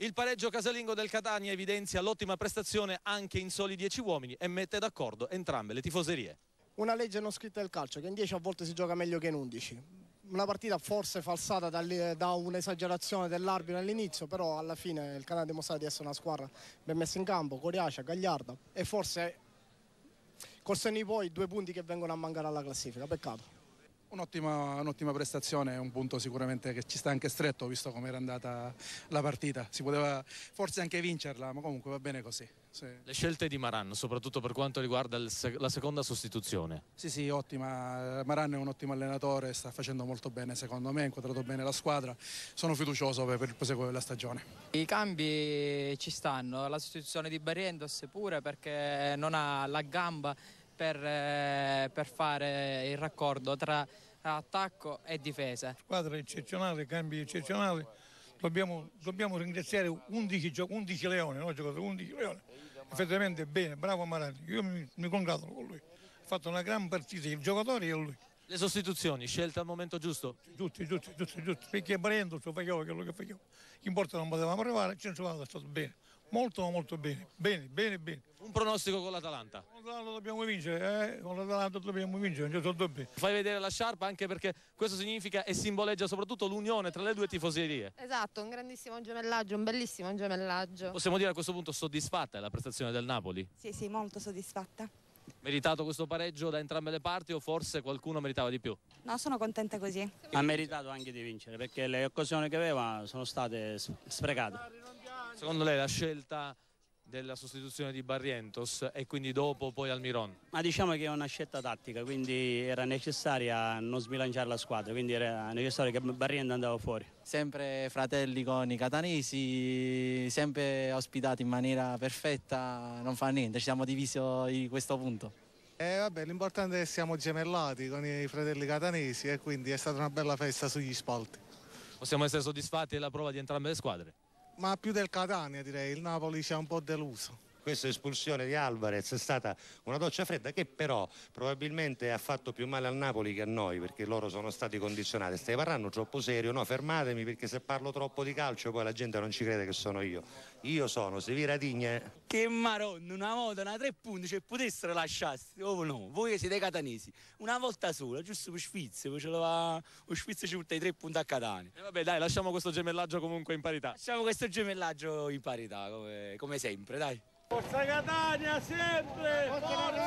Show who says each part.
Speaker 1: Il pareggio casalingo del Catania evidenzia l'ottima prestazione anche in soli dieci uomini e mette d'accordo entrambe le tifoserie.
Speaker 2: Una legge non scritta del calcio che in dieci a volte si gioca meglio che in undici. Una partita forse falsata da, un'esagerazione dell'arbitro all'inizio, però alla fine il Catania ha dimostrato di essere una squadra ben messa in campo, Coriacia, Gagliarda e forse col senno di poi due punti che vengono a mancare alla classifica, peccato. Un'ottima, un'ottima, prestazione, un punto sicuramente che ci sta anche stretto visto come era andata la partita, si poteva forse anche vincerla ma comunque va bene così. Sì. Le scelte
Speaker 1: di Maran soprattutto per quanto riguarda sec- la seconda sostituzione.
Speaker 2: Sì sì ottima, Maran è un ottimo allenatore, sta facendo molto bene secondo me, ha inquadrato bene la squadra, sono fiducioso per, per il proseguo della stagione.
Speaker 1: I cambi ci stanno, la sostituzione di Barrientos pure perché non ha la gamba per, eh, per fare il raccordo tra attacco e difesa.
Speaker 3: Squadra eccezionale, cambi eccezionali. Dobbiamo, dobbiamo ringraziare 11, 11 Leone, no? 11 Leone, effettivamente bene, bravo Marani, io mi, mi congratulo con lui, ha fatto una gran partita, il giocatore è lui. Le sostituzioni, scelta al momento giusto? Tutti, tutti, tutti, tutti. Perché ciò Barendo faceva quello che faceva. In porta non potevamo arrivare, ci sono stato bene. Molto, molto bene. Bene, bene, bene.
Speaker 1: Un pronostico con l'Atalanta? Con
Speaker 3: l'Atalanta dobbiamo vincere, eh? Con l'Atalanta dobbiamo vincere, non c'è dubbi. Fai
Speaker 1: vedere la sciarpa anche perché questo significa e simboleggia soprattutto l'unione tra le due tifoserie. Esatto, un grandissimo gemellaggio, un bellissimo gemellaggio. Possiamo dire a questo punto soddisfatta è la prestazione del Napoli?
Speaker 2: Sì, sì, molto soddisfatta.
Speaker 1: Meritato questo pareggio da entrambe le parti o forse qualcuno meritava di più?
Speaker 2: No, sono contenta così.
Speaker 1: Ha meritato anche di vincere perché le occasioni che aveva sono state sprecate. Secondo lei la scelta della sostituzione di Barrientos e quindi dopo poi al Miron.
Speaker 2: Ma diciamo che è una scelta tattica, quindi era necessaria non sbilanciare la squadra, quindi era necessario che Barrientos andava fuori. Sempre fratelli
Speaker 1: con i catanesi, sempre ospitati in maniera perfetta, non fa niente, ci siamo divisi in questo punto.
Speaker 3: Eh, vabbè, l'importante è che siamo gemellati con i fratelli catanesi e quindi è stata una bella festa sugli spalti.
Speaker 1: Possiamo essere soddisfatti della prova di
Speaker 3: entrambe le squadre? ma più del Catania direi, il Napoli ci ha un po' deluso questa espulsione di Alvarez è stata una doccia fredda che però probabilmente ha fatto più male al Napoli che a noi perché loro sono stati condizionati stai parlando troppo serio, no fermatemi perché se parlo troppo di calcio poi la gente non ci crede che sono io io sono Sevira Digne
Speaker 1: che maronna, una volta una tre punti cioè potessero lasciarsi oh no, voi siete catanesi una volta sola, giusto per Sfizio poi ce lo va lo Sfizio ci butta i tre punti a Catania e eh, vabbè dai lasciamo questo gemellaggio comunque in parità lasciamo questo gemellaggio in parità come, come sempre dai
Speaker 3: ¡Forza Catania siempre!